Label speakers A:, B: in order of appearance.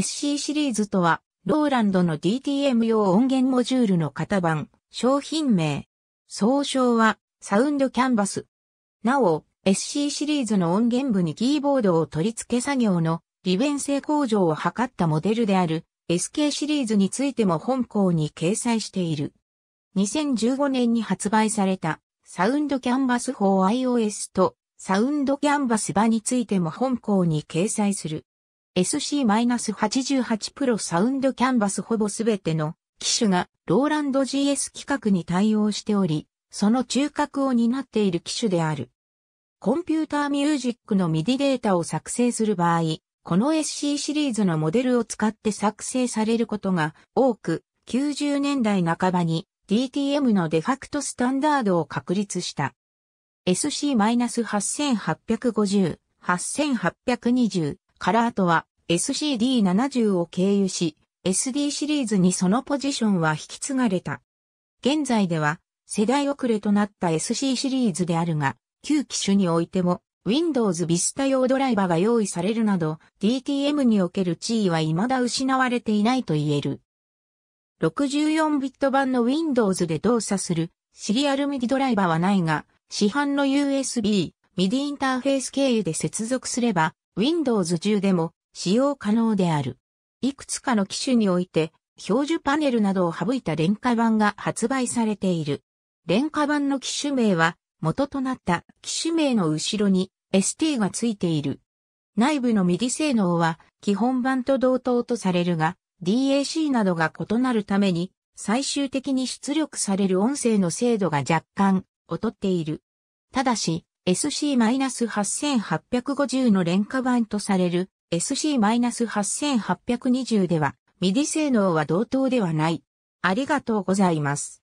A: SC シリーズとは、ローランドの DTM 用音源モジュールの型番、商品名。総称は、サウンドキャンバス。なお、SC シリーズの音源部にキーボードを取り付け作業の利便性向上を図ったモデルである SK シリーズについても本校に掲載している。2015年に発売されたサウンドキャンバス法 iOS とサウンドキャンバス場についても本校に掲載する。SC-88 プロサウンドキャンバスほぼすべての機種がローランド GS 規格に対応しており、その中核を担っている機種である。コンピューターミュージックのミディデータを作成する場合、この SC シリーズのモデルを使って作成されることが多く、90年代半ばに DTM のデファクトスタンダードを確立した。SC-8850、8820、カラートは SCD70 を経由し、SD シリーズにそのポジションは引き継がれた。現在では世代遅れとなった SC シリーズであるが、旧機種においても Windows Vista 用ドライバが用意されるなど DTM における地位は未だ失われていないと言える。64ビット版の Windows で動作するシリアル MIDI ドライバはないが、市販の USB、MIDI インターフェース経由で接続すれば、Windows 10でも使用可能である。いくつかの機種において、表示パネルなどを省いた廉価版が発売されている。廉価版の機種名は、元となった機種名の後ろに ST がついている。内部のミディ性能は基本版と同等とされるが、DAC などが異なるために、最終的に出力される音声の精度が若干劣っている。ただし、SC-8850 の廉価版とされる SC-8820 では、ミディ性能は同等ではない。ありがとうございます。